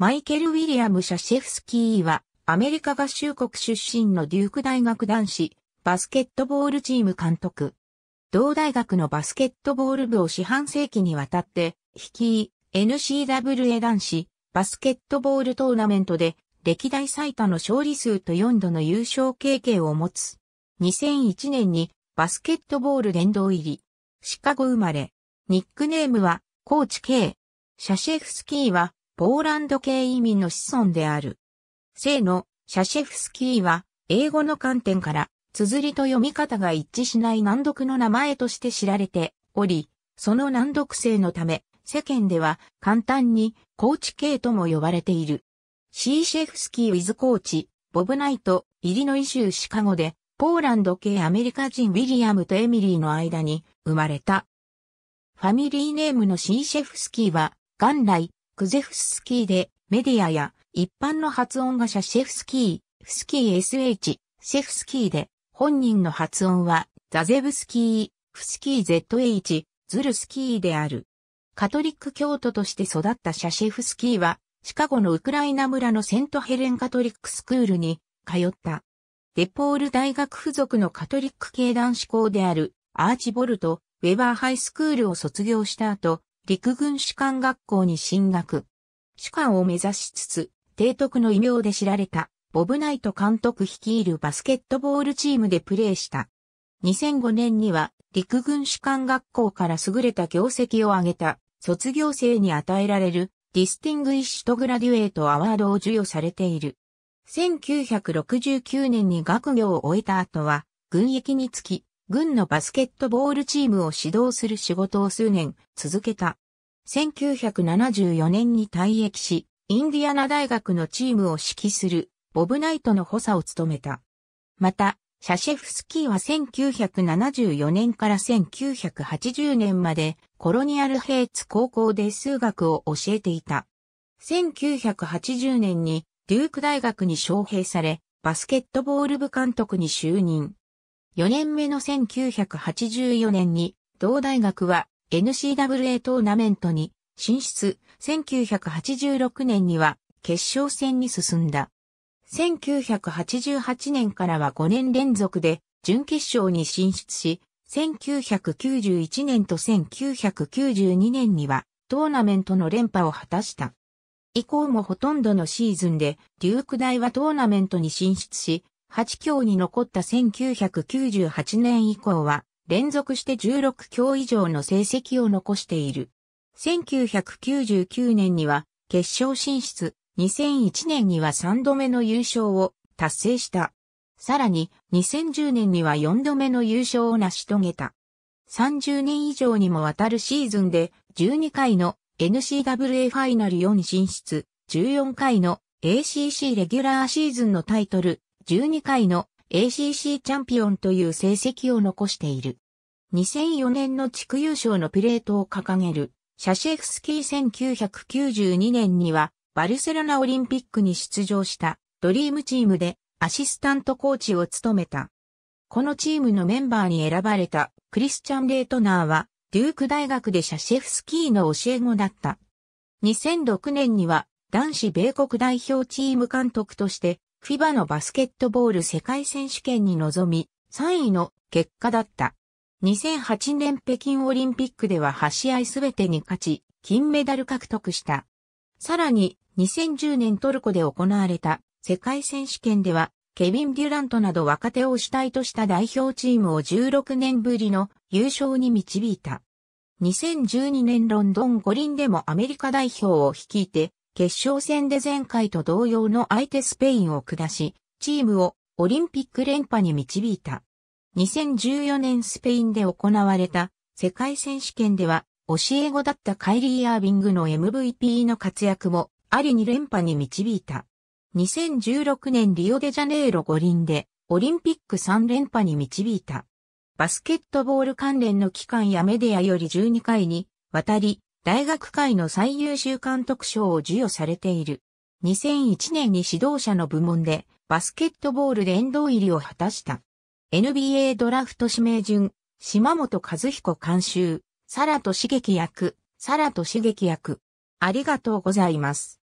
マイケル・ウィリアム・シャシェフスキーは、アメリカ合衆国出身のデューク大学男子、バスケットボールチーム監督。同大学のバスケットボール部を四半世紀にわたって、率い、n c w a 男子、バスケットボールトーナメントで、歴代最多の勝利数と4度の優勝経験を持つ。2001年に、バスケットボール殿堂入り。シカゴ生まれ。ニックネームは、コーチ K。シャシェフスキーは、ポーランド系移民の子孫である。生のシャシェフスキーは、英語の観点から、綴りと読み方が一致しない難読の名前として知られており、その難読性のため、世間では簡単にコーチ系とも呼ばれている。シーシェフスキー・ウィズ・コーチ、ボブ・ナイト、イリノイ州シカゴで、ポーランド系アメリカ人ウィリアムとエミリーの間に生まれた。ファミリーネームのシーシェフスキーは、元来、クゼフスキーで、メディアや一般の発音がシャシェフスキー、フスキー SH、シェフスキーで、本人の発音は、ザゼブスキー、フスキー ZH、ズルスキーである。カトリック教徒として育ったシャシェフスキーは、シカゴのウクライナ村のセントヘレンカトリックスクールに通った。デポール大学付属のカトリック系男子校であるアーチボルト・ウェバーハイスクールを卒業した後、陸軍士官学校に進学。士官を目指しつつ、提督の異名で知られた、ボブナイト監督率いるバスケットボールチームでプレーした。2005年には、陸軍士官学校から優れた業績を上げた、卒業生に与えられる、ディスティングイッシュとグラデュエートアワードを授与されている。1969年に学業を終えた後は、軍役につき、軍のバスケットボールチームを指導する仕事を数年続けた。1974年に退役し、インディアナ大学のチームを指揮するボブナイトの補佐を務めた。また、シャシェフスキーは1974年から1980年までコロニアルヘイツ高校で数学を教えていた。1980年にデューク大学に招聘され、バスケットボール部監督に就任。4年目の1984年に、同大学は n c w a トーナメントに進出、1986年には決勝戦に進んだ。1988年からは5年連続で準決勝に進出し、1991年と1992年にはトーナメントの連覇を果たした。以降もほとんどのシーズンで、デューク大はトーナメントに進出し、8強に残った1998年以降は、連続して16強以上の成績を残している。1999年には、決勝進出、2001年には3度目の優勝を達成した。さらに、2010年には4度目の優勝を成し遂げた。30年以上にもわたるシーズンで、12回の n c w a ファイナル4進出、14回の ACC レギュラーシーズンのタイトル、12回の ACC チャンピオンという成績を残している。2004年の地区優勝のプレートを掲げる、シャシェフスキー1992年には、バルセロナオリンピックに出場したドリームチームでアシスタントコーチを務めた。このチームのメンバーに選ばれたクリスチャン・レートナーは、デューク大学でシャシェフスキーの教え子だった。2006年には男子米国代表チーム監督としてフィバのバスケットボール世界選手権に臨み、3位の結果だった。2008年北京オリンピックでは8試合すべてに勝ち、金メダル獲得した。さらに、2010年トルコで行われた世界選手権では、ケビン・デュラントなど若手を主体とした代表チームを16年ぶりの優勝に導いた。2012年ロンドン五輪でもアメリカ代表を率いて決勝戦で前回と同様の相手スペインを下し、チームをオリンピック連覇に導いた。2014年スペインで行われた世界選手権では教え子だったカイリー・アービングの MVP の活躍もありに連覇に導いた。2016年リオデジャネイロ五輪でオリンピック3連覇に導いた。バスケットボール関連の機関やメディアより12回に渡り大学界の最優秀監督賞を授与されている。2001年に指導者の部門でバスケットボール殿堂入りを果たした。NBA ドラフト指名順、島本和彦監修、サラと刺激役、サラと刺激役。ありがとうございます。